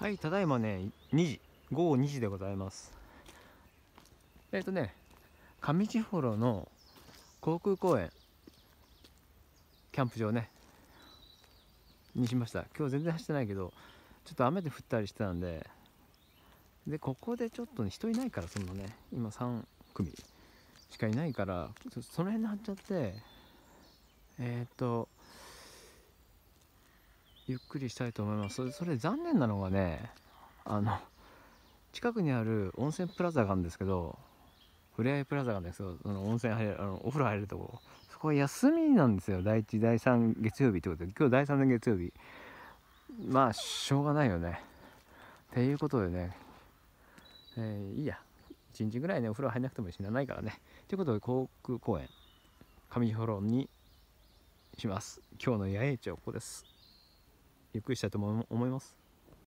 はいただいまね2時午後2時でございますえっ、ー、とね上地幌の航空公園キャンプ場ねにしました今日全然走ってないけどちょっと雨で降ったりしてたんででここでちょっと、ね、人いないからそんなね今3組しかいないからその辺で張っちゃってえっ、ー、とゆっくりしたいと思いますそれ残念なのがねあの近くにある温泉プラザがあるんですけどふれあいプラザがあるんですけどその温泉入るあのお風呂入るとこそこは休みなんですよ第1第3月曜日ってことで今日第3の月曜日まあしょうがないよねっていうことでね、えー、いいや1日ぐらいねお風呂入らなくても死なないからねということで航空公園上幌にします今日の野営地はここですゆっくりしたいと思います